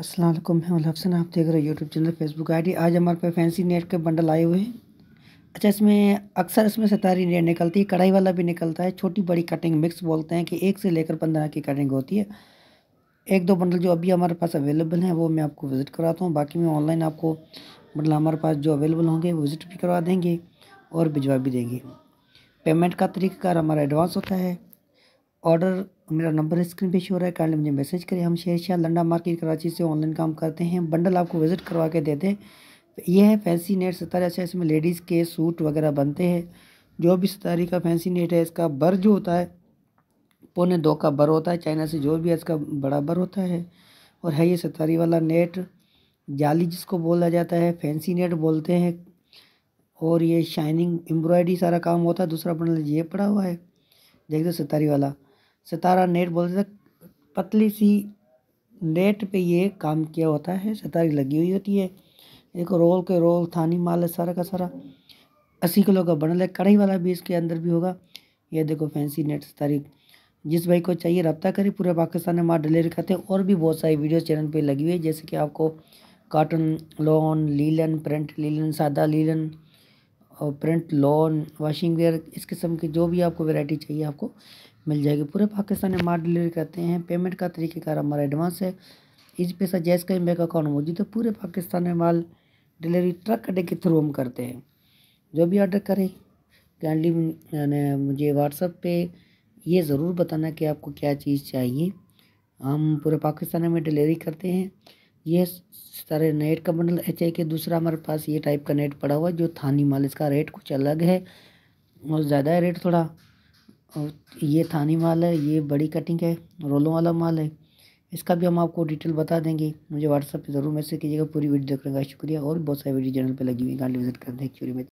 असलम मैं हसन आप देख रहे हो यूट्यूब चैनल फेसबुक आई आज हमारे पे फैंसी नेट के बंडल आए हुए हैं अच्छा इसमें अक्सर इसमें सतारी नेट निकलती है कढ़ाई वाला भी निकलता है छोटी बड़ी कटिंग मिक्स बोलते हैं कि एक से लेकर पंद्रह की कटिंग होती है एक दो बंडल जो अभी हमारे पास अवेलेबल हैं वो मैं आपको विज़िट कराता हूँ बाकी मैं ऑनलाइन आपको बंडल हमारे पास जो अवेलेबल होंगे विज़िट भी करवा देंगे और भिजवा भी देंगे पेमेंट का तरीक़ार हमारा एडवांस होता है ऑर्डर मेरा नंबर स्क्रीन पे शो रहा है कल मुझे मैसेज करें हम शेर शाह लंडा मार्केट कराची से ऑनलाइन काम करते हैं बंडल आपको विज़िट करवा के देते हैं तो यह है फैंसी नेट सतारी अच्छा इसमें लेडीज़ के सूट वगैरह बनते हैं जो भी सतारी का फैंसी नेट है इसका बर जो होता है पौने दो का बर होता है चाइना से जो भी है इसका बड़ा बर होता है और है ये सतारी वाला नेट जाली जिसको बोला जाता है फैंसी नेट बोलते हैं और ये शाइनिंग एम्ब्रॉयडरी सारा काम होता है दूसरा बंडल ये पड़ा हुआ है देख दो सतारी वाला सितारा नेट बोलते थे पतली सी नेट पे ये काम किया होता है सितारी लगी हुई होती है एक रोल के रोल थानी माल है सारा का सारा अस्सी किलो का बनल है कढ़ाई वाला भी इसके अंदर भी होगा यह देखो फैंसी नेट सितारी जिस भाई को चाहिए रब्ता करें पूरे पाकिस्तान में माँ डिलीवरी करते हैं और भी बहुत सारी वीडियो चैनल पर लगी हुई है जैसे कि आपको cotton lawn linen print linen सादा लीलन और प्रिंट लॉन वाशिंग वेयर इस किस्म की जो भी आपको वैरायटी चाहिए आपको मिल जाएगी पूरे पाकिस्तान में माल डिलीवरी करते हैं पेमेंट का तरीक़ेकार हमारा एडवांस है इस पैसा जैस का बैंक अकाउंट मौजूद है पूरे पाकिस्तान में माल डिलीवरी ट्रक अड्डे के थ्रू हम करते हैं जो भी ऑर्डर करें काइंडली मुझे व्हाट्सअप पे ये ज़रूर बताना कि आपको क्या चीज़ चाहिए हम पूरे पाकिस्तान में डिलीवरी करते हैं ये सारे नेट का बंडल एच आई के दूसरा हमारे पास ये टाइप का नेट पड़ा हुआ है जो थानी माल इसका रेट कुछ अलग है और ज़्यादा है रेट थोड़ा और ये थानी माल है ये बड़ी कटिंग है रोलों वाला माल है इसका भी हम आपको डिटेल बता देंगे मुझे व्हाट्सअप पे ज़रूर मैसेज कीजिएगा पूरी वीडियो देखने का शुक्रिया और बहुत सारी वीडियो चैनल पे लगी हुई है गाड़ी विजिट कर हैं